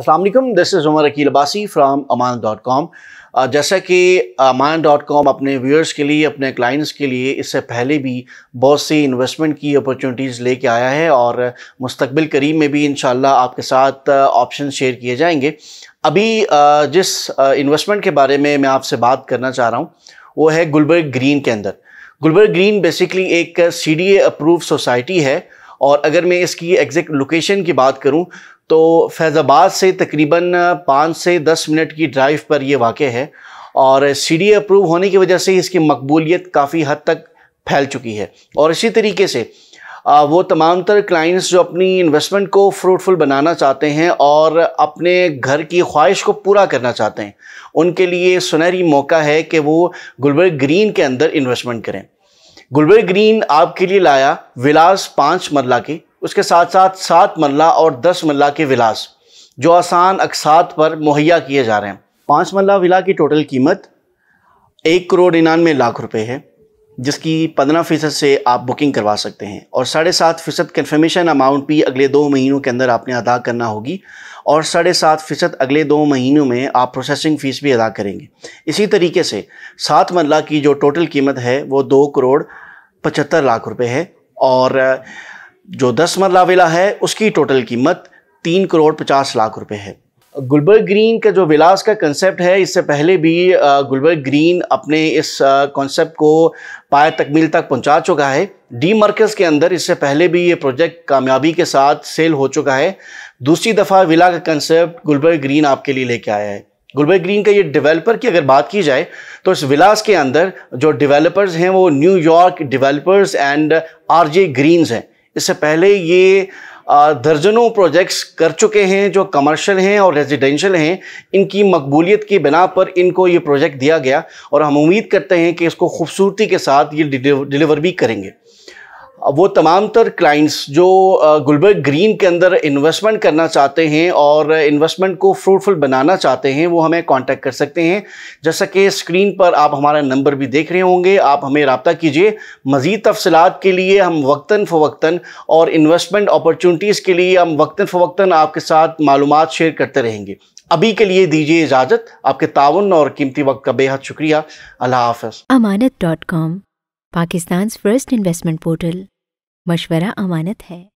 Aslam this is Umar Aqeel Abbasi from Aman dot com जैसा कि Aman dot com अपने व्यूअर्स के लिए अपने क्लाइंट्स के लिए इससे पहले भी बहुत सी इन्वेस्टमेंट की अपॉर्चुनिटीज़ लेके आया है और मुस्तबिल करीब में भी इन आपके साथ ऑप्शन शेयर किए जाएंगे अभी जिस इन्वेस्टमेंट के बारे में मैं आपसे बात करना चाह रहा हूँ वो है गुलबर्ग ग्रीन के अंदर गुलबर्ग ग्रीन बेसिकली एक सी डी अप्रूव सोसाइटी है और अगर मैं इसकी एग्जैक्ट लोकेशन की बात करूं तो फैज़ाबाद से तकरीबन पाँच से दस मिनट की ड्राइव पर यह वाक़ है और सी अप्रूव होने की वजह से इसकी मकबूलीत काफ़ी हद तक फैल चुकी है और इसी तरीके से वो तमाम तर क्लाइंट्स जो अपनी इन्वेस्टमेंट को फ्रूटफुल बनाना चाहते हैं और अपने घर की ख्वाहिश को पूरा करना चाहते हैं उनके लिए सुनहरी मौका है कि वो गुलबर्ग ग्रीन के अंदर इन्वेस्टमेंट करें गुलबर्ग ग्रीन आपके लिए लाया विलास पाँच मरला के उसके साथ साथ सात मरला और दस मरला के विलास जो आसान अकसात पर मुहैया किए जा रहे हैं पाँच मरला विला की टोटल कीमत एक करोड़ निन्यानवे लाख रुपए है जिसकी पंद्रह फ़ीसद से आप बुकिंग करवा सकते हैं और साढ़े सात फ़ीसद कन्फर्मेशन अमाउंट भी अगले दो महीनों के अंदर आपने अदा करना होगी और साढ़े सात फ़ीसद अगले दो महीनों में आप प्रोसेसिंग फ़ीस भी अदा करेंगे इसी तरीके से सात मरला की जो टोटल कीमत है वो दो करोड़ पचहत्तर लाख रुपये है और जो दस मरला विला है उसकी टोटल कीमत तीन करोड़ पचास लाख रुपये है गुलबर्ग ग्रीन का जो विलास का कंसेप्ट है इससे पहले भी गुलबर्ग ग्रीन अपने इस कॉन्सेप्ट को पाए तकमील तक पहुंचा चुका है डी मर्कज़ के अंदर इससे पहले भी ये प्रोजेक्ट कामयाबी के साथ सेल हो चुका है दूसरी दफ़ा विला का कंसेप्ट गुलबर्ग ग्रीन आपके लिए लेके आया है गुलबर्ग ग्रीन का ये डेवलपर की अगर बात की जाए तो इस विलास के अंदर जो डेवलपर्स हैं वो New York developers and R J Greens हैं इससे पहले ये दर्जनों प्रोजेक्ट्स कर चुके हैं जो कमर्शियल हैं और रेजिडेंशियल हैं इनकी मकबूलियत की बिना पर इनको ये प्रोजेक्ट दिया गया और हम उम्मीद करते हैं कि इसको खूबसूरती के साथ ये डिलीवर भी करेंगे वो तमाम तर क्लाइंट्स जो गुलबर्ग ग्रीन के अंदर इन्वेस्टमेंट करना चाहते हैं और इन्वेस्टमेंट को फ्रूटफुल बनाना चाहते हैं वो हमें कांटेक्ट कर सकते हैं जैसा कि स्क्रीन पर आप हमारा नंबर भी देख रहे होंगे आप हमें रबता कीजिए मज़ीद तफसलत के लिए हम वक्ता फ़वक्ता और इन्वेस्टमेंट अपॉर्चुनिटीज़ के लिए हम वक्ता फ़वक्ता आपके साथ मालूम शेयर करते रहेंगे अभी के लिए दीजिए इजाज़त आपके ताउन और कीमती वक्त का बेहद शुक्रिया अल्लाह हाफ Amanat dot com Pakistan first investment portal मशवरा अमानत है